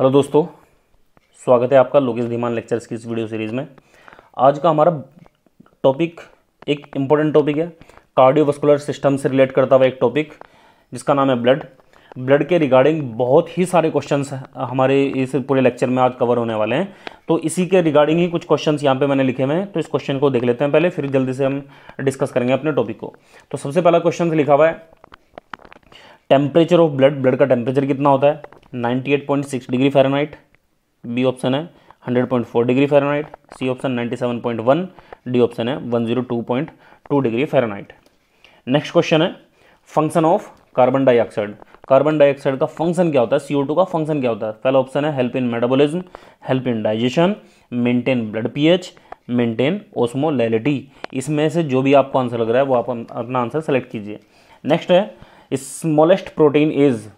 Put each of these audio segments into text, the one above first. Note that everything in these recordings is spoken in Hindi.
हेलो दोस्तों स्वागत है आपका लोकेश धीमान लेक्चर्स की इस वीडियो सीरीज़ में आज का हमारा टॉपिक एक इम्पोर्टेंट टॉपिक है कार्डियोवास्कुलर सिस्टम से रिलेट करता हुआ एक टॉपिक जिसका नाम है ब्लड ब्लड के रिगार्डिंग बहुत ही सारे क्वेश्चन हमारे इस पूरे लेक्चर में आज कवर होने वाले हैं तो इसी के रिगार्डिंग ही कुछ क्वेश्चन यहाँ पे मैंने लिखे हुए हैं तो इस क्वेश्चन को देख लेते हैं पहले फिर जल्दी से हम डिस्कस करेंगे अपने टॉपिक को तो सबसे पहला क्वेश्चन लिखा हुआ है टेम्परेचर ऑफ ब्लड ब्लड का टेम्परेचर कितना होता है 98.6 डिग्री फ़ारेनहाइट बी ऑप्शन है 100.4 degree Fahrenheit C option 97.1 D option है 102.2 डिग्री फ़ारेनहाइट नेक्स्ट क्वेश्चन है function of carbon dioxide carbon dioxide का फंक्शन क्या होता है सीओ का फंक्शन क्या होता है पहला ऑप्शन है help in metabolism help in digestion maintain blood P maintain osmolality इसमें से जो भी आपको आंसर लग रहा है वो आप अपना आंसर सेलेक्ट कीजिए नेक्स्ट है स्मॉलेस्ट प्रोटीन इज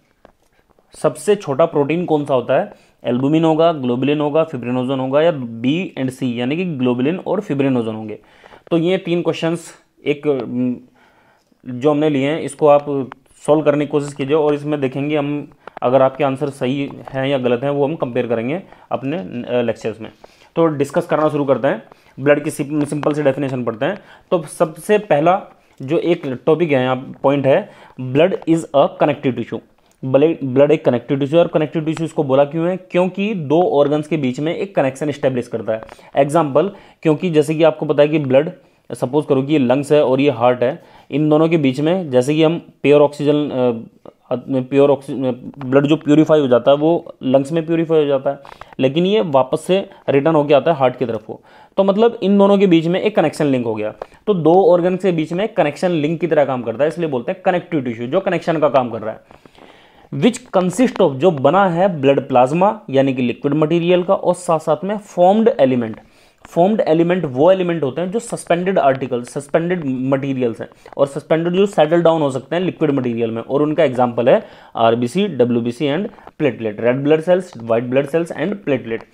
सबसे छोटा प्रोटीन कौन सा होता है एल्बुमिन होगा ग्लोबुलिन होगा फिब्रिनोजन होगा या बी एंड सी यानी कि ग्लोबुलिन और फिब्रिनोजन होंगे तो ये तीन क्वेश्चंस एक हम्म, जो हमने लिए हैं इसको आप सॉल्व करने की कोशिश कीजिए और इसमें देखेंगे हम अगर आपके आंसर सही हैं या गलत हैं वो हम कंपेयर करेंगे अपने लेक्चर्स में तो डिस्कस करना शुरू करते हैं ब्लड की सिंपल सी डेफिनेशन पढ़ते हैं तो सबसे पहला जो एक टॉपिक है यहाँ पॉइंट है blood is a connective tissue blood एक कनेक्टिव टिश्यू और कनेक्टिव टिश्यू इसको बोला क्यों है क्योंकि दो ऑर्गन्स के बीच में एक कनेक्शन स्टेब्लिश करता है एग्जाम्पल क्योंकि जैसे कि आपको पता है कि ब्लड सपोज करो कि ये लंग्स है और ये हार्ट है इन दोनों के बीच में जैसे कि हम pure oxygen pure oxygen blood जो प्योरीफाई हो जाता है वो लंग्स में प्योरीफाई हो जाता है लेकिन ये वापस से रिटर्न होकर आता है हार्ट की तरफ को तो मतलब इन दोनों के बीच में एक कनेक्शन लिंक हो गया तो दो ऑर्गन के बीच में कनेक्शन लिंक की तरह काम करता है इसलिए बोलते हैं कनेक्टिव टिश्यू जो कनेक्शन का काम कर रहा है विच कंसिस्ट ऑफ जो बना है ब्लड प्लाज्मा यानी कि लिक्विड मटीरियल का और साथ साथ में फॉर्म्ड एलिमेंट फॉर्म्ड एलिमेंट वो एलिमेंट होते हैं जो सस्पेंडेड आर्टिकल सस्पेंडेड मटेरियल्स हैं और सस्पेंडेड जो सेटल डाउन हो सकते हैं लिक्विड मटेरियल में और उनका एग्जाम्पल है RBC C and platelet red blood cells white blood cells and platelet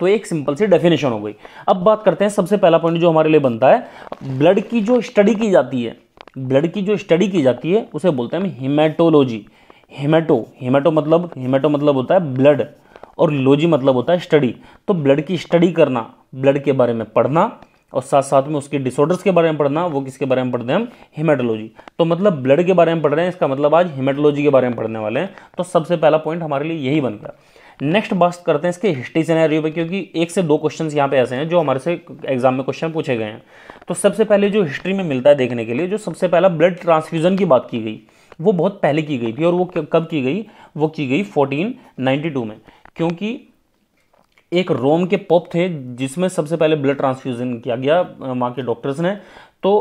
तो एक सिंपल सी डेफिनेशन हो गई अब बात करते हैं सबसे पहला पॉइंट जो हमारे लिए बनता है ब्लड की जो स्टडी की जाती है ब्लड की जो स्टडी की जाती है उसे बोलते हैं हिमेटोलॉजी हिमेटो हिमेटो मतलब हिमेटो मतलब होता है ब्लड और लोजी मतलब होता है स्टडी तो ब्लड की स्टडी करना ब्लड के बारे में पढ़ना और साथ साथ में उसके डिसऑर्डर्स के बारे में पढ़ना वो किसके बारे में पढ़ते हैं हम हिमेटोलॉजी तो मतलब ब्लड के बारे में पढ़ रहे हैं इसका मतलब आज हिमेटोलॉजी के बारे में पढ़ने वाले हैं तो सबसे पहला पॉइंट हमारे लिए यही बनता है नेक्स्ट बात करते हैं इसके हिस्ट्री सिनेरियो पे क्योंकि एक से दो क्वेश्चन यहाँ पे ऐसे हैं जो हमारे से एग्जाम में क्वेश्चन पूछे गए हैं तो सबसे पहले जो हिस्ट्री में मिलता है देखने के लिए जो सबसे पहला ब्लड ट्रांसफ्यूजन की बात की गई वो बहुत पहले की गई थी और वो कब की गई वो की गई 1492 में क्योंकि एक रोम के पोप थे जिसमें सबसे पहले ब्लड ट्रांसफ्यूजन किया गया वहाँ के डॉक्टर्स ने तो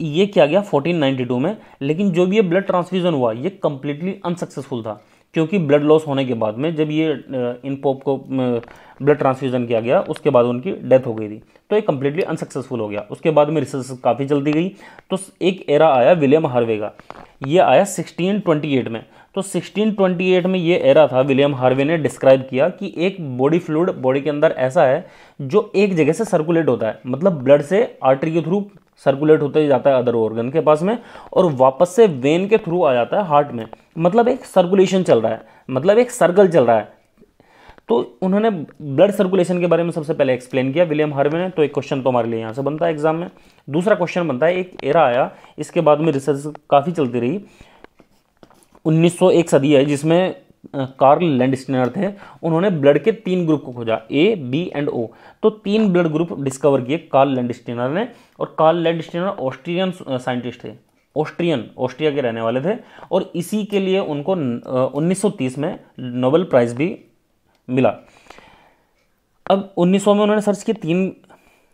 ये किया गया 1492 में लेकिन जो भी ये ब्लड ट्रांसफ्यूजन हुआ ये कम्प्लीटली अनसक्सेसफुल था क्योंकि ब्लड लॉस होने के बाद में जब ये इन पोप को ब्लड ट्रांसफ्यूज़न किया गया उसके बाद उनकी डेथ हो गई थी तो ये कम्प्लीटली अनसक्सेसफुल हो गया उसके बाद में रिसर्च काफ़ी जल्दी गई तो एक एरा आया विलियम हार्वे का ये आया 1628 में तो 1628 में ये एरा था विलियम हार्वे ने डिस्क्राइब किया कि एक बॉडी फ्लूड बॉडी के अंदर ऐसा है जो एक जगह से सर्कुलेट होता है मतलब ब्लड से आर्टरी के थ्रू सर्कुलेट होते जाता है अदर ऑर्गन के पास में और वापस से वेन के थ्रू आ जाता है हार्ट में मतलब एक सर्कुलेशन चल रहा है मतलब एक सर्कल चल रहा है तो उन्होंने ब्लड सर्कुलेशन के बारे में सबसे पहले एक्सप्लेन किया विलियम हार्वे ने तो एक क्वेश्चन तो हमारे लिए यहाँ से बनता है एग्जाम में दूसरा क्वेश्चन बनता है एक एरा आया इसके बाद में रिसर्च काफ़ी चलती रही 1901 सदी है जिसमें कार्ल लैंडस्टिनर थे उन्होंने ब्लड के तीन ग्रुप को खोजा ए बी एंड ओ तो तीन ब्लड ग्रुप डिस्कवर किए कार्ल लैंडस्टिनर ने और कार्ल लैंडस्टिनर ऑस्ट्रियन साइंटिस्ट थे ऑस्ट्रियन ऑस्ट्रिया के रहने वाले थे और इसी के लिए उनको 1930 में नोबेल प्राइज़ भी मिला अब 1900 में उन्होंने सर्च किए तीन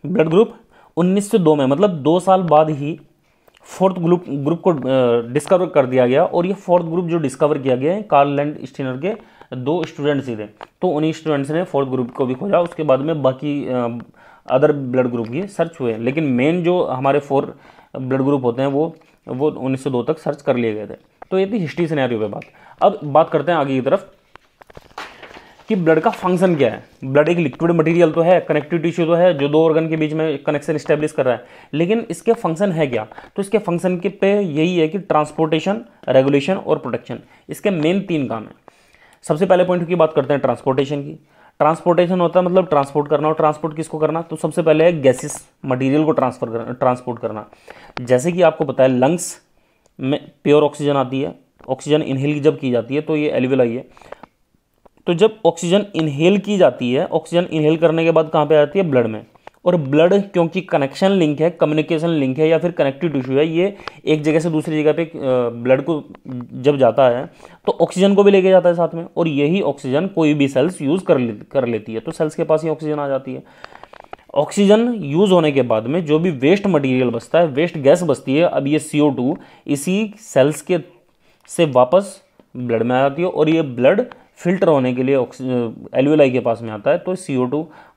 ब्लड ग्रुप 1902 में मतलब दो साल बाद ही फोर्थ ग्रुप ग्रुप को डिस्कवर कर दिया गया और ये फोर्थ ग्रुप जो डिस्कवर किया गया है कार्ल लैंड स्टीनर के दो स्टूडेंट्स ही थे तो उन्हीं स्टूडेंट्स ने फोर्थ ग्रुप को भी खोजा उसके बाद में बाकी अदर ब्लड ग्रुप भी सर्च हुए लेकिन मेन जो हमारे फोर ब्लड ग्रुप होते हैं वो वो उन्नीस तक सर्च कर लिए गए थे तो ये थी हिस्ट्री सिनेरियो पे बात अब बात करते हैं आगे की तरफ कि ब्लड का फंक्शन क्या है ब्लड एक लिक्विड मटेरियल तो है कनेक्टिव टिश्यू तो है जो दो ऑर्गन के बीच में कनेक्शन स्टेब्लिश कर रहा है लेकिन इसके फंक्शन है क्या तो इसके फंक्शन के पे यही है कि ट्रांसपोर्टेशन रेगुलेशन और प्रोटेक्शन इसके मेन तीन काम हैं सबसे पहले पॉइंट की बात करते हैं ट्रांसपोर्टेशन की ट्रांसपोर्टेशन होता है मतलब ट्रांसपोर्ट करना और ट्रांसपोर्ट किसको करना तो सबसे पहले है गैसेस मटेरियल को ट्रांसफर करना ट्रांसपोर्ट करना जैसे कि आपको पता है लंग्स में प्योर ऑक्सीजन आती है ऑक्सीजन इनहेल जब की जाती है तो ये एलिवल आई है तो जब ऑक्सीजन इनहेल की जाती है ऑक्सीजन इनहेल करने के बाद कहाँ पे आ जाती है ब्लड में और ब्लड क्योंकि कनेक्शन लिंक है कम्युनिकेशन लिंक है या फिर कनेक्टिव टिश्यू है ये एक जगह से दूसरी जगह पे ब्लड को जब जाता है तो ऑक्सीजन को भी लेके जाता है साथ में और यही ऑक्सीजन कोई भी सेल्स यूज़ कर ले, कर लेती है तो सेल्स के पास ही ऑक्सीजन आ जाती है ऑक्सीजन यूज़ होने के बाद में जो भी वेस्ट मटेरियल बचता है वेस्ट गैस बचती है अब ये सी इसी सेल्स के से वापस ब्लड में आ जाती है और ये ब्लड फिल्टर होने के लिए एलविलाई के पास में आता है तो सी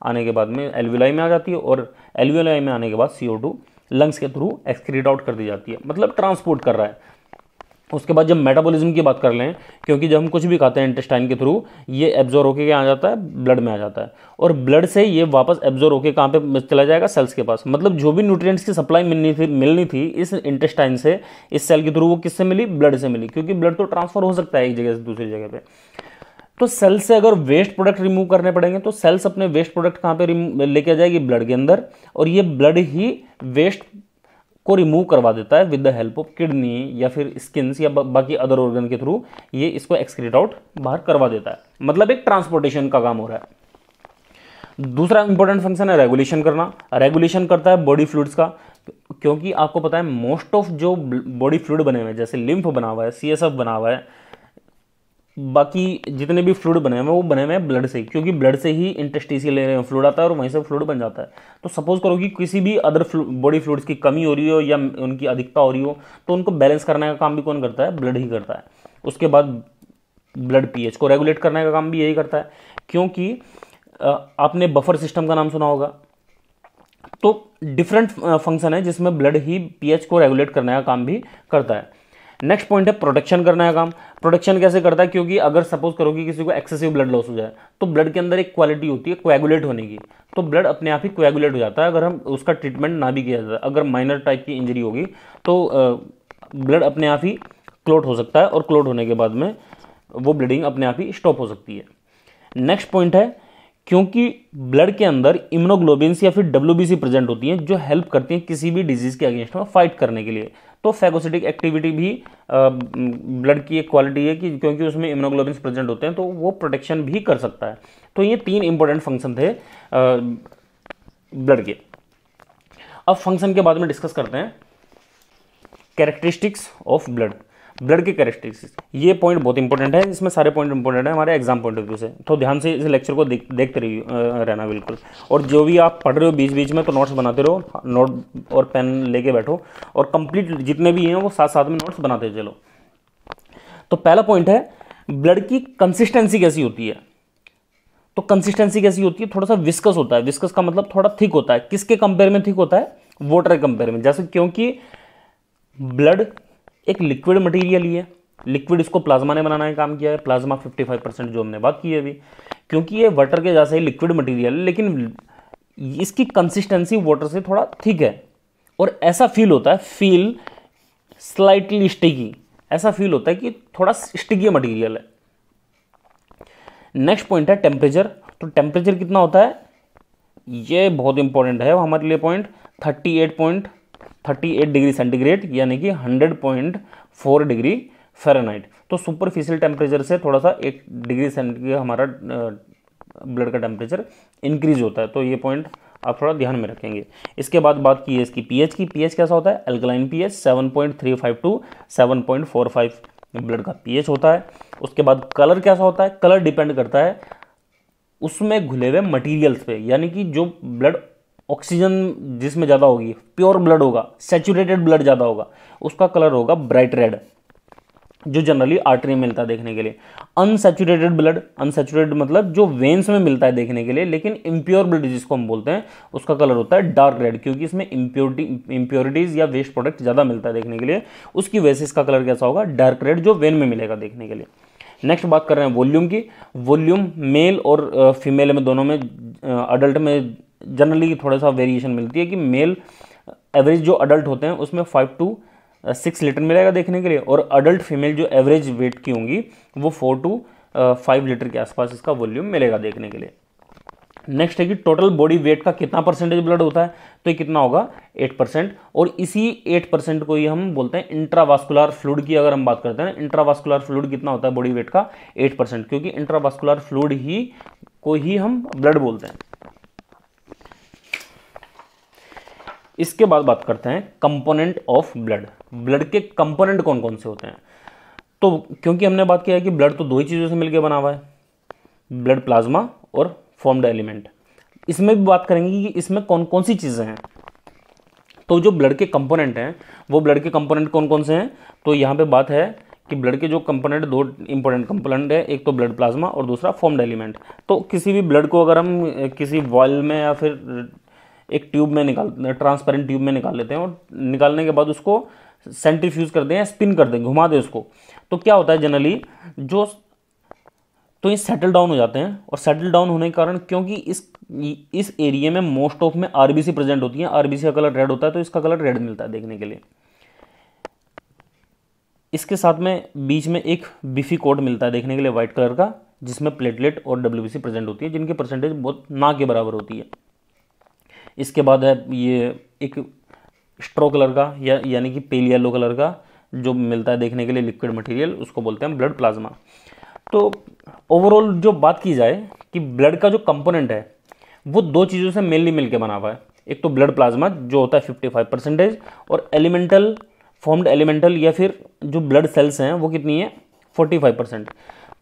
आने के बाद में एलविलाई में आ जाती है और एलविलाई में आने के बाद सी लंग्स के थ्रू एक्सक्रीट आउट कर दी जाती है मतलब ट्रांसपोर्ट कर रहा है उसके बाद जब मेटाबॉलिज्म की बात कर लें क्योंकि जब हम कुछ भी खाते हैं इंटेस्टाइन के थ्रू ये एब्जॉर्व होके आ जाता है ब्लड में आ जाता है और ब्लड से ये वापस एब्जॉर्व होके कहाँ पे चला जाएगा सेल्स के पास मतलब जो भी न्यूट्रिएंट्स की सप्लाई मिलनी थी मिलनी थी इस इंटेस्टाइन से इस सेल के थ्रू वो किससे मिली ब्लड से मिली क्योंकि ब्लड तो ट्रांसफर हो सकता है एक जगह से दूसरी जगह पर तो सेल से अगर वेस्ट प्रोडक्ट रिमूव करने पड़ेंगे तो सेल्स अपने वेस्ट प्रोडक्ट कहाँ पे लेके आ जाएगी ब्लड के अंदर और ये ब्लड ही वेस्ट को रिमूव करवा देता है with the help of kidney या फिर स्किन्स या बा, बाकी अदर ऑर्गन के थ्रू ये इसको एक्सक्रीट आउट बाहर करवा देता है मतलब एक ट्रांसपोर्टेशन का काम हो रहा है दूसरा इंपॉर्टेंट फंक्शन है रेगुलेशन करना रेगुलेशन करता है बॉडी फ्लूड्स का क्योंकि आपको पता है मोस्ट ऑफ जो बॉडी फ्लूड बने हुए हैं जैसे लिम्फ बना हुआ है सी बना हुआ है बाकी जितने भी फ्लूड बने हुए हैं वो बने हुए हैं ब्लड से क्योंकि ब्लड से ही ले रहे हैं फ्लूड आता है और वहीं से फ्लूड बन जाता है तो सपोज करो कि किसी भी अदर बॉडी फ्लूड्स की कमी हो रही हो या उनकी अधिकता हो रही हो तो उनको बैलेंस करने का काम भी कौन करता है ब्लड ही करता है उसके बाद ब्लड पी को रेगुलेट करने का काम भी यही करता है क्योंकि आपने बफर सिस्टम का नाम सुना होगा तो डिफरेंट फंक्शन है जिसमें ब्लड ही पीएच को रेगुलेट करने का काम भी करता है नेक्स्ट पॉइंट है प्रोटेक्शन करने का काम प्रोटेक्शन कैसे करता है क्योंकि अगर सपोज करो कि किसी को एक्सेसिव ब्लड लॉस हो जाए तो ब्लड के अंदर एक क्वालिटी होती है क्वैगुलेट होने की तो ब्लड अपने आप ही क्वेगुलेट हो जाता है अगर हम उसका ट्रीटमेंट ना भी किया जाता अगर माइनर टाइप की इंजरी होगी तो ब्लड अपने आप ही क्लोट हो सकता है और क्लोट होने के बाद में वो ब्लीडिंग अपने आप ही स्टॉप हो सकती है नेक्स्ट पॉइंट है क्योंकि ब्लड के अंदर इम्यूनोग्लोबिन्स या फिर डब्ल्यू प्रेजेंट होती हैं जो हेल्प करती हैं किसी भी डिजीज़ के अगेंस्ट में फाइट करने के लिए तो फैगोसिटिक एक्टिविटी भी ब्लड की एक क्वालिटी है कि क्योंकि उसमें इम्यूनोग्लोबिन प्रेजेंट होते हैं तो वो प्रोटेक्शन भी कर सकता है तो ये तीन इंपॉर्टेंट फंक्शन थे ब्लड के अब फंक्शन के बाद में डिस्कस करते हैं कैरेक्टरिस्टिक्स ऑफ ब्लड ब्लड की कैरेक्टरिस्टिक्स ये पॉइंट बहुत इंपॉर्टेंट है इसमें सारे पॉइंट इंपॉर्टेंट है हमारे एग्जाम पॉइंट ऑफ व्यू से तो ध्यान से इस लेक्चर को देख, देखते रहिए रहना बिल्कुल और जो भी आप पढ़ रहे हो बीच बीच में तो नोट्स बनाते रहो नोट और पेन लेके बैठो और कंप्लीट जितने भी हैं वो साथ साथ में नोट्स बनाते चलो तो पहला पॉइंट है ब्लड की कंसिस्टेंसी कैसी होती है तो कंसिस्टेंसी कैसी होती है थोड़ा सा विस्कस होता है विस्कस का मतलब थोड़ा थिक होता है किसके कंपेयर में थिक होता है वाटर के कंपेयर में जैसे क्योंकि ब्लड एक लिक्विड मटेरियल ही है लिक्विड इसको प्लाज्मा ने बनाना है काम किया है प्लाज्मा 55 परसेंट जो हमने बात की है अभी क्योंकि ये वाटर के जैसा ही लिक्विड मटेरियल है लेकिन इसकी कंसिस्टेंसी वाटर से थोड़ा थिक है और ऐसा फील होता है फील स्लाइटली स्टिकी ऐसा फील होता है कि थोड़ा स्टिकी मटीरियल है नेक्स्ट पॉइंट है टेम्परेचर तो टेम्परेचर कितना होता है ये बहुत इंपॉर्टेंट है हमारे लिए point thirty eight point 38 degree centigrade यानी कि 100.4 डिग्री फ़ारेनहाइट तो सुपरफिशियल टेम्परेचर से थोड़ा सा एक डिग्री सेंटीग्रेड हमारा ब्लड का टेम्परेचर इंक्रीज होता है तो ये पॉइंट आप थोड़ा ध्यान में रखेंगे इसके बाद बात की है इसकी पीएच की पीएच कैसा होता है alkaline pH five to 7.45 blood का पीएच होता है उसके बाद कलर कैसा होता है कलर डिपेंड करता है उसमें घुले हुए मटीरियल्स पे यानी कि जो ब्लड ऑक्सीजन जिसमें ज़्यादा होगी प्योर ब्लड होगा सेचुरेटेड ब्लड ज़्यादा होगा उसका कलर होगा ब्राइट रेड जो जनरली आर्टरी में मिलता है देखने के लिए अनसेचुरेटेड ब्लड अनसेचुरेटेड मतलब जो वेन्स में मिलता है देखने के लिए लेकिन इम्प्योर ब्लड जिसको हम बोलते हैं उसका कलर होता है डार्क रेड क्योंकि इसमें इम्प्योरिटी इम्प्योरिटीज़ या वेस्ट प्रोडक्ट ज़्यादा मिलता है देखने के लिए उसकी वजह से इसका कलर कैसा होगा डार्क रेड जो वेन में मिलेगा देखने के लिए नेक्स्ट बात कर रहे हैं वॉल्यूम की वॉल्यूम मेल और फीमेल uh, में दोनों में अडल्ट uh, में जनरली थोड़ा सा वेरिएशन मिलती है कि मेल एवरेज जो अडल्ट होते हैं उसमें फाइव टू सिक्स लीटर मिलेगा देखने के लिए और अडल्ट फीमेल जो एवरेज वेट की होंगी वो फोर टू फाइव लीटर के आसपास इसका वॉल्यूम मिलेगा देखने के लिए नेक्स्ट है कि टोटल बॉडी वेट का कितना परसेंटेज ब्लड होता है तो ये कितना होगा एट परसेंट और इसी एट परसेंट को ही हम बोलते हैं इंट्रावास्कुलर फ्लूड की अगर हम बात करते हैं इंट्रावास्कुलर फ्लूड कितना होता है बॉडी वेट का एट परसेंट क्योंकि इंट्रावास्कुलर फ्लूड ही को ही हम ब्लड बोलते हैं इसके बाद बात करते हैं कंपोनेंट ऑफ ब्लड ब्लड के कंपोनेंट कौन कौन से होते हैं तो क्योंकि हमने बात किया है कि ब्लड तो दो ही चीज़ों से मिलकर बना हुआ है ब्लड प्लाज्मा और फॉर्म्ड एलिमेंट इसमें भी बात करेंगे कि इसमें कौन कौन सी चीज़ें हैं तो जो ब्लड के कंपोनेंट हैं वो ब्लड के कंपोनेंट कौन कौन से हैं तो यहाँ पे बात है कि ब्लड के जो कंपोनेंट दो इंपॉर्टेंट कंपोनेंट है एक तो ब्लड प्लाज्मा और दूसरा फॉर्म्ड एलिमेंट तो किसी भी ब्लड को अगर हम किसी वॉयल में या फिर एक ट्यूब में निकाल ट्रांसपेरेंट ट्यूब में निकाल लेते हैं और निकालने के बाद उसको सेंट्रीफ्यूज कर दें स्पिन कर दें घुमा दें उसको तो क्या होता है जनरली जो तो ये सेटल डाउन हो जाते हैं और सेटल डाउन होने के कारण क्योंकि इस इस एरिया में मोस्ट ऑफ में आरबीसी प्रेजेंट होती है आरबीसी का कलर रेड होता है तो इसका कलर रेड मिलता है देखने के लिए इसके साथ में बीच में एक बीफी कोड मिलता है देखने के लिए व्हाइट कलर का जिसमें प्लेटलेट और डब्ल्यूबीसी प्रेजेंट होती है जिनकी परसेंटेज बहुत ना के बराबर होती है इसके बाद है ये एक स्ट्रो कलर का या यानी कि पेल येलो कलर का जो मिलता है देखने के लिए लिक्विड मटेरियल उसको बोलते हैं ब्लड प्लाज्मा तो ओवरऑल जो बात की जाए कि ब्लड का जो कंपोनेंट है वो दो चीज़ों से मेनली मिलकर बना हुआ है एक तो ब्लड प्लाज्मा जो होता है फिफ्टी फाइव परसेंटेज और एलिमेंटल फॉर्म्ड एलिमेंटल या फिर जो ब्लड सेल्स हैं वो कितनी है फोर्टी फाइव परसेंट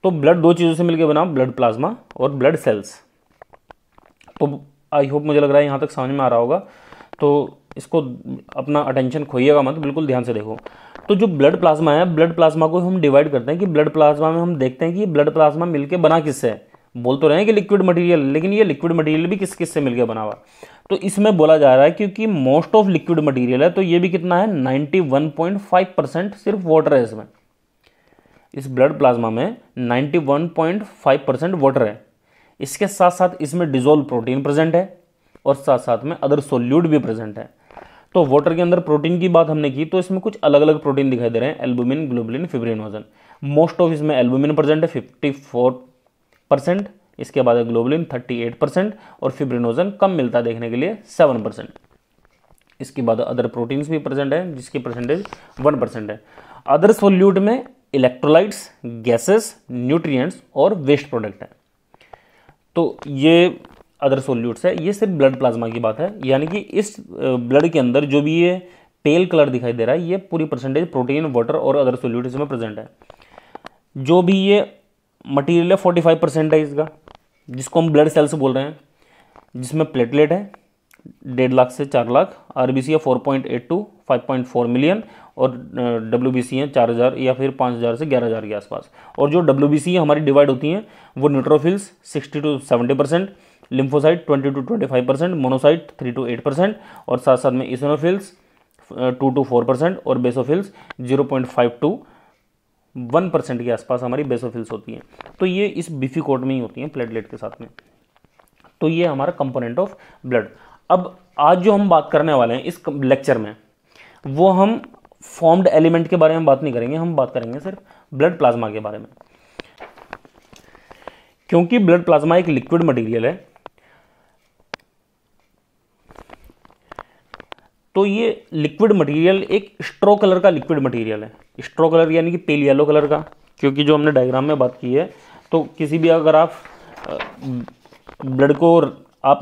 तो ब्लड दो चीज़ों से मिलकर बना ब्लड प्लाज्मा और ब्लड सेल्स तो आई होप मुझे लग रहा है यहाँ तक समझ में आ रहा होगा तो इसको अपना अटेंशन खोइएगा मत बिल्कुल ध्यान से देखो तो जो ब्लड प्लाज्मा है ब्लड प्लाज्मा को हम डिवाइड करते हैं कि ब्लड प्लाज्मा में हम देखते हैं कि ब्लड प्लाज्मा मिलकर बना किससे है बोल तो रहे हैं कि लिक्विड मटेरियल लेकिन ये लिक्विड मटेरियल भी किस किस से मिलकर बना हुआ तो इसमें बोला जा रहा है क्योंकि मोस्ट ऑफ लिक्विड मटेरियल है तो ये भी कितना है 91.5 परसेंट सिर्फ वाटर है इसमें इस ब्लड प्लाज्मा में 91.5 परसेंट वाटर है इसके साथ साथ इसमें डिजोल्व प्रोटीन प्रेजेंट है और साथ साथ में अदर सोल्यूट भी प्रेजेंट है तो वाटर के अंदर प्रोटीन की बात हमने की तो इसमें कुछ अलग अलग प्रोटीन दिखाई दे रहे हैं एल्बुमिन ग्लोबुलिन वजन मोस्ट ऑफ इसमें एल्बुमिन प्रेजेंट है फिफ्टी फोर परसेंट इसके बाद है ग्लोबुलिन थर्टी एट परसेंट और फिब्रिनोजन कम मिलता है देखने के लिए सेवन परसेंट इसके बाद अदर प्रोटीन्स भी प्रेजेंट है जिसकी परसेंटेज वन परसेंट है अदर सोल्यूट में इलेक्ट्रोलाइट्स गैसेस न्यूट्रिएंट्स और वेस्ट प्रोडक्ट है तो ये अदर सोल्यूट्स है ये सिर्फ ब्लड प्लाज्मा की बात है यानी कि इस ब्लड के अंदर जो भी ये पेल कलर दिखाई दे रहा है ये पूरी परसेंटेज प्रोटीन वाटर और अदर सोल्यूट इसमें प्रेजेंट है जो भी ये मटेरियल है फोर्टी फाइव परसेंट है इसका जिसको हम ब्लड सेल्स बोल रहे हैं जिसमें प्लेटलेट है डेढ़ लाख से चार लाख आर बी सी है four point eight to five point four million और डब्ल्यू बी सी हैं चार हज़ार या फिर पाँच हज़ार से ग्यारह हज़ार के आसपास और जो डब्ल्यू बी सी हमारी डिवाइड होती हैं वो neutrophils sixty to seventy percent lymphocyte twenty to twenty five percent monocyte three to eight percent और साथ साथ में eosinophils two to four percent और basophils zero point five to one percent के आसपास हमारी बेसोफिल्स होती हैं तो ये इस बीफी कोट में ही होती हैं प्लेटलेट के साथ में तो ये हमारा कंपोनेंट ऑफ ब्लड अब आज जो हम बात करने वाले हैं इस लेक्चर में वो हम फॉर्म्ड एलिमेंट के बारे में बात नहीं करेंगे हम बात करेंगे सिर्फ ब्लड प्लाज्मा के बारे में क्योंकि ब्लड प्लाज्मा एक लिक्विड मटेरियल है तो ये लिक्विड मटेरियल एक स्ट्रो कलर का लिक्विड मटेरियल है स्ट्रो कलर यानी कि पेल येलो कलर का क्योंकि जो हमने डायग्राम में बात की है तो किसी भी अगर आप ब्लड को आप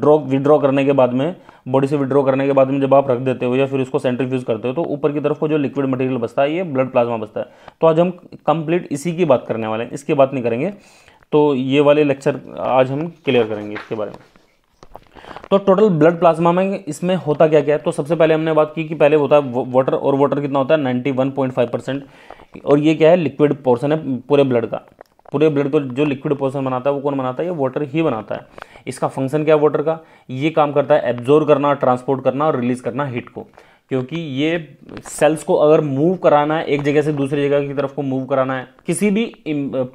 ड्रॉ विड्रॉ करने के बाद में बॉडी से विड्रॉ करने के बाद में जब आप रख देते हो या फिर उसको सेंट्रीफ्यूज करते हो तो ऊपर की तरफ को जो लिक्विड मटेरियल बसता है ये ब्लड प्लाज्मा बसता है तो आज हम कंप्लीट इसी की बात करने वाले हैं इसकी बात नहीं करेंगे तो ये वाले लेक्चर आज हम क्लियर करेंगे इसके बारे में तो टोटल ब्लड प्लाज्मा में इसमें होता क्या क्या है तो सबसे पहले हमने बात की कि पहले होता है वाटर और वाटर कितना होता है 91.5 परसेंट और ये क्या है लिक्विड पोर्सन है पूरे ब्लड का पूरे ब्लड को जो लिक्विड पोर्सन बनाता है वो कौन बनाता है ये वाटर ही बनाता है इसका फंक्शन क्या है वाटर का ये काम करता है एब्जॉर्व करना ट्रांसपोर्ट करना और रिलीज करना हीट को क्योंकि ये सेल्स को अगर मूव कराना है एक जगह से दूसरी जगह की तरफ को मूव कराना है किसी भी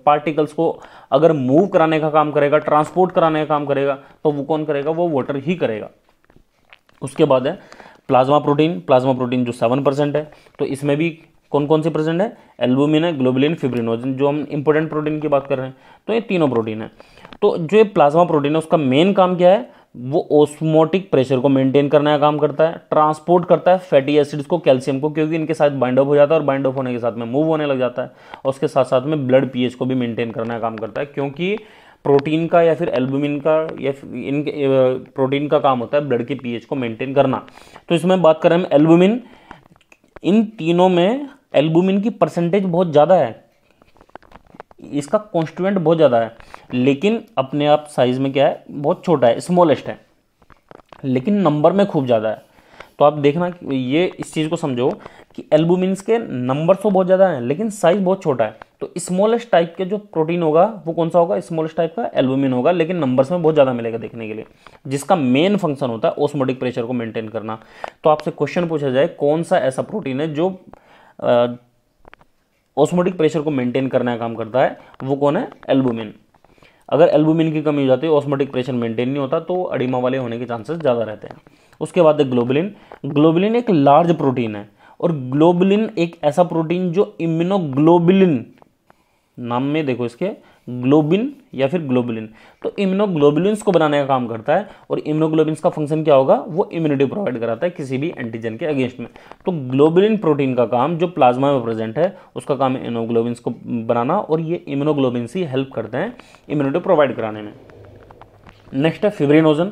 पार्टिकल्स को अगर मूव कराने का काम करेगा ट्रांसपोर्ट कराने का काम करेगा तो वो कौन करेगा वो वाटर ही करेगा उसके बाद है प्लाज्मा प्रोटीन प्लाज्मा प्रोटीन जो सेवन परसेंट है तो इसमें भी कौन कौन सी प्रेजेंट है एल्बुमिन है ग्लोबुलिन फिब्रिनोजन जो हम इंपोर्टेंट प्रोटीन की बात कर रहे हैं तो ये तीनों प्रोटीन है तो जो ये प्लाज्मा प्रोटीन है उसका मेन काम क्या है वो ओस्मोटिक प्रेशर को मेंटेन करने का काम करता है ट्रांसपोर्ट करता है फैटी एसिड्स को कैल्शियम को क्योंकि इनके साथ बाइंड अप हो जाता है और बाइंड अप होने के साथ में मूव होने लग जाता है और उसके साथ साथ में ब्लड पीएच को भी मेंटेन करने का काम करता है क्योंकि प्रोटीन का या फिर एल्बुमिन का या इन प्रोटीन का काम होता है ब्लड के पीएच को मेंटेन करना तो इसमें बात करें हम एल्बुमिन इन तीनों में एल्बुमिन की परसेंटेज बहुत ज़्यादा है इसका कॉन्स्टिट्यूएंट बहुत ज़्यादा है लेकिन अपने आप साइज़ में क्या है बहुत छोटा है स्मॉलेस्ट है लेकिन नंबर में खूब ज़्यादा है तो आप देखना ये इस चीज़ को समझो कि एल्बुमिनस के नंबर तो बहुत ज़्यादा हैं लेकिन साइज़ बहुत छोटा है तो स्मॉलेस्ट टाइप के जो प्रोटीन होगा वो कौन सा होगा स्मॉलेस्ट टाइप का एल्बुमिन होगा लेकिन नंबर्स में बहुत ज़्यादा मिलेगा देखने के लिए जिसका मेन फंक्शन होता है ऑस्मोटिक प्रेशर को मेंटेन करना तो आपसे क्वेश्चन पूछा जाए कौन सा ऐसा प्रोटीन है जो ऑस्मोटिक प्रेशर को मेंटेन करने का काम करता है वो कौन है एल्बुमिन अगर एल्बुमिन की कमी हो जाती है ऑस्मोटिक प्रेशर मेंटेन नहीं होता तो अडिमा वाले होने के चांसेस ज़्यादा रहते हैं उसके बाद है ग्लोबलिन ग्लोबलिन एक लार्ज प्रोटीन है और ग्लोबलिन एक ऐसा प्रोटीन जो इम्यूनोग्लोबिलिन नाम में देखो इसके ग्लोबिन या फिर ग्लोबुलिन तो इम्यूनोग्लोबुलिन को बनाने का काम करता है और इम्यूनोग्लोबिन का फंक्शन क्या होगा वो इम्यूनिटी प्रोवाइड कराता है किसी भी एंटीजन के अगेंस्ट में तो ग्लोबुलिन प्रोटीन का काम जो प्लाज्मा में प्रेजेंट है उसका काम इम्यूनोग्लोबिन को बनाना और ये इम्यूनोग्लोबिन ही हेल्प करते हैं इम्यूनिटी प्रोवाइड कराने में नेक्स्ट है फिब्रिनोजन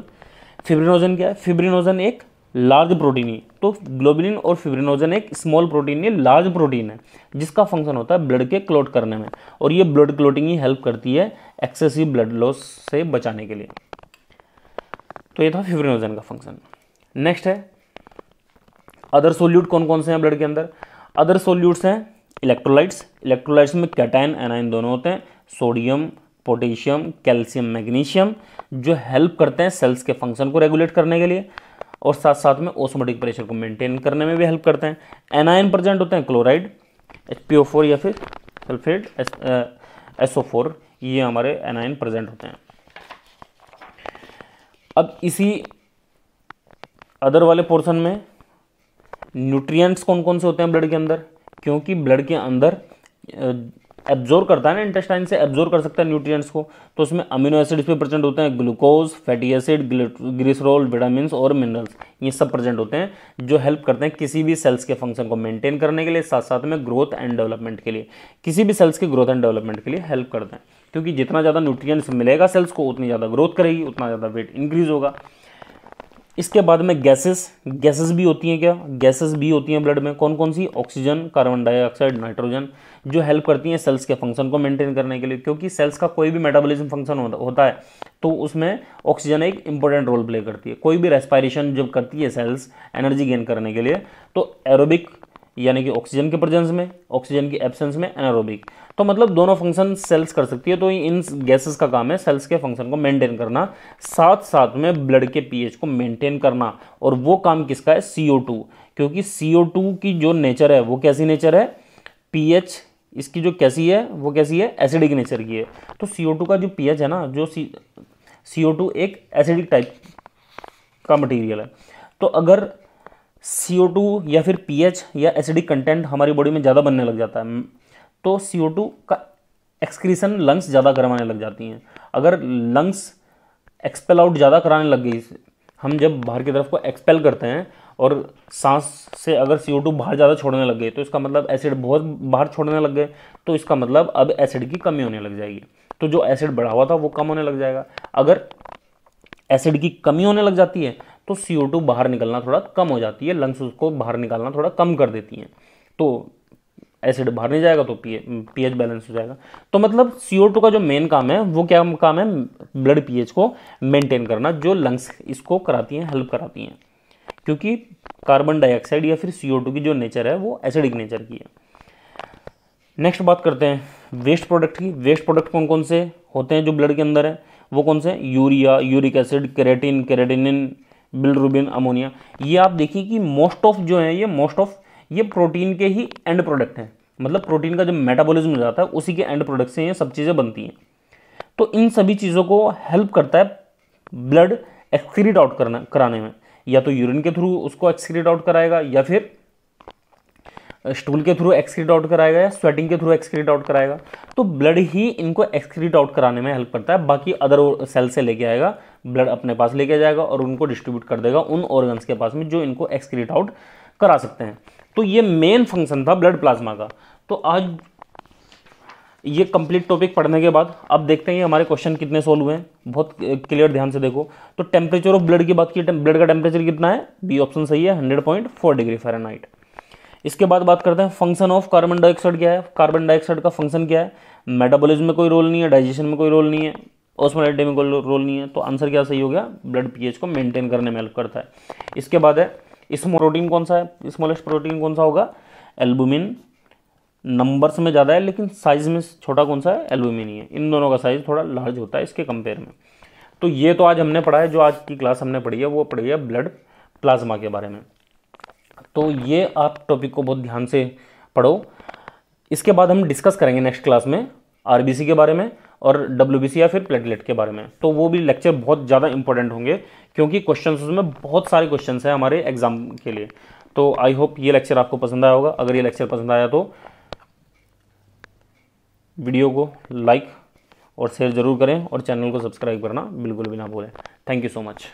फिब्रिनोजन क्या है फिब्रिनोजन एक लार्ज प्रोटीन ही तो ग्लोबिलिन और फिब्रिनोजन एक स्मॉल प्रोटीन है लार्ज प्रोटीन है जिसका फंक्शन होता है ब्लड के क्लोट करने में और ये ब्लड क्लोटिंग ही हेल्प करती है एक्सेसिव ब्लड लॉस से बचाने के लिए तो ये था फिब्रिनोजन का फंक्शन नेक्स्ट है अदर सोल्यूट कौन कौन से हैं ब्लड के अंदर अदर सोल्यूट्स हैं इलेक्ट्रोलाइट्स इलेक्ट्रोलाइट्स में कैटाइन एनाइन दोनों होते हैं सोडियम पोटेशियम कैल्शियम मैग्नीशियम जो हेल्प करते हैं सेल्स के फंक्शन को रेगुलेट करने के लिए और साथ साथ में ओस्मोटिक प्रेशर को मेंटेन करने में भी हेल्प करते हैं एनायन प्रेजेंट होते हैं क्लोराइड एच या फिर सल्फेट एस फोर ये हमारे एनायन प्रेजेंट होते हैं अब इसी अदर वाले पोर्शन में न्यूट्रिएंट्स कौन कौन से होते हैं ब्लड के अंदर क्योंकि ब्लड के अंदर uh, एब्जॉर्व करता है ना इंटेस्टाइन से एब्जॉर्व कर सकता है न्यूट्रिएंट्स को तो उसमें अमीनो एसिड्स भी प्रेजेंट होते हैं glucose fatty acid glycerol vitamin और मिनरल्स ये सब प्रेजेंट होते हैं जो हेल्प करते हैं किसी भी सेल्स के फंक्शन को मेंटेन करने के लिए साथ साथ में ग्रोथ एंड डेवलपमेंट के लिए किसी भी सेल्स के ग्रोथ एंड डेवलपमेंट के लिए हेल्प करते हैं क्योंकि जितना ज़्यादा न्यूट्रिएंट्स मिलेगा सेल्स को उतनी ज़्यादा ग्रोथ करेगी उतना ज़्यादा वेट इंक्रीज होगा इसके बाद में गैसेस गैसेस भी होती हैं क्या गैसेस भी होती हैं ब्लड में कौन कौन सी ऑक्सीजन कार्बन डाइऑक्साइड नाइट्रोजन जो हेल्प करती हैं सेल्स के फंक्शन को मेंटेन करने के लिए क्योंकि सेल्स का कोई भी मेटाबॉलिज्म फंक्शन होता है तो उसमें ऑक्सीजन एक इंपॉर्टेंट रोल प्ले करती है कोई भी रेस्पायरेशन जब करती है सेल्स एनर्जी गेन करने के लिए तो एरोबिक यानी कि ऑक्सीजन के प्रेजेंस में ऑक्सीजन की एब्सेंस में एनारोबिक तो मतलब दोनों फंक्शन सेल्स कर सकती है तो इन गैसेस का काम है सेल्स के फंक्शन को मेंटेन करना साथ साथ में ब्लड के पीएच को मेंटेन करना और वो काम किसका है सी क्योंकि सी की जो नेचर है वो कैसी नेचर है पी इसकी जो कैसी है वो कैसी है एसिडिक नेचर की है तो सी का जो पी है ना जो सी सी एक एसिडिक टाइप का मटेरियल है तो अगर सी या फिर एच या एसिडिक कंटेंट हमारी बॉडी में ज़्यादा बनने लग जाता है तो सी का एक्सक्रीसन लंग्स ज़्यादा करवाने लग जाती हैं अगर लंग्स एक्सपेल आउट ज़्यादा कराने लग गई हम जब बाहर की तरफ को एक्सपेल करते हैं और सांस से अगर सी बाहर ज़्यादा छोड़ने लग गए तो इसका मतलब एसिड बहुत बाहर छोड़ने लग गए तो इसका मतलब अब एसिड की कमी होने लग जाएगी तो जो एसिड बढ़ा हुआ था वो कम होने लग जाएगा अगर एसिड की कमी होने लग जाती है तो सी बाहर निकलना थोड़ा कम हो जाती है लंग्स उसको बाहर निकालना थोड़ा कम कर देती हैं तो एसिड बाहर नहीं जाएगा तो पी एच बैलेंस हो जाएगा तो मतलब CO2 का जो मेन काम है वो क्या काम है ब्लड पी को मेंटेन करना जो लंग्स इसको कराती हैं हेल्प कराती हैं क्योंकि कार्बन डाइऑक्साइड या फिर CO2 की जो नेचर है वो एसिडिक नेचर की है नेक्स्ट बात करते हैं वेस्ट प्रोडक्ट की वेस्ट प्रोडक्ट कौन कौन से होते हैं जो ब्लड के अंदर है वो कौन से urea uric acid creatine creatinine bilirubin ammonia ये आप देखिए कि मोस्ट ऑफ जो है ये मोस्ट ऑफ ये प्रोटीन के ही एंड प्रोडक्ट हैं मतलब प्रोटीन का जो मेटाबॉलिज्म जाता है उसी के एंड प्रोडक्ट से ये सब चीज़ें बनती हैं तो इन सभी चीज़ों को हेल्प करता है ब्लड एक्सक्रीट आउट करना कराने में या तो यूरिन के थ्रू उसको एक्सक्रीट आउट कराएगा या फिर स्टूल के थ्रू एक्सक्रीट आउट कराएगा या स्वेटिंग के थ्रू एक्सक्रीट आउट कराएगा तो ब्लड ही इनको एक्सक्रीट आउट कराने में हेल्प करता है बाकी अदर सेल से लेके आएगा ब्लड अपने पास लेके जाएगा और उनको डिस्ट्रीब्यूट कर देगा उन ऑर्गन्स के पास में जो इनको एक्सक्रीट आउट करा सकते हैं तो ये मेन फंक्शन था ब्लड प्लाज्मा का तो आज ये कंप्लीट टॉपिक पढ़ने के बाद अब देखते हैं हमारे क्वेश्चन कितने सोल्व हुए हैं बहुत क्लियर ध्यान से देखो तो टेम्परेचर ऑफ ब्लड की बात की ब्लड का टेम्परेचर कितना है बी ऑप्शन सही है hundred point four degree Fahrenheit इसके बाद बात करते हैं फंक्शन ऑफ कार्बन डाइऑक्साइड क्या है कार्बन डाइऑक्साइड का फंक्शन क्या है मेटाबॉलिज्म में कोई रोल नहीं है डाइजेशन में कोई रोल नहीं है ऑस्मोलिटी में कोई रोल नहीं है तो आंसर क्या सही हो गया ब्लड पीएच को मेंटेन करने में हेल्प करता है इसके बाद है स्मॉल प्रोटीन कौन सा है स्मॉलेस्ट प्रोटीन कौन सा होगा एल्बुमिन नंबर्स में ज़्यादा है लेकिन साइज में छोटा कौन सा है एल्बुमिन ही है इन दोनों का साइज थोड़ा लार्ज होता है इसके कंपेयर में तो ये तो आज हमने पढ़ा है जो आज की क्लास हमने पढ़ी है वो पढ़ी है ब्लड प्लाज्मा के बारे में तो ये आप टॉपिक को बहुत ध्यान से पढ़ो इसके बाद हम डिस्कस करेंगे नेक्स्ट क्लास में आर के बारे में और डब्ल्यू या फिर प्लेटलेट के बारे में तो वो भी लेक्चर बहुत ज़्यादा इंपॉर्टेंट होंगे क्योंकि क्वेश्चन उसमें बहुत सारे क्वेश्चन हैं हमारे एग्जाम के लिए तो आई होप ये लेक्चर आपको पसंद आया होगा अगर ये लेक्चर पसंद आया तो वीडियो को लाइक और शेयर ज़रूर करें और चैनल को सब्सक्राइब करना बिल्कुल भी ना भूलें थैंक यू सो मच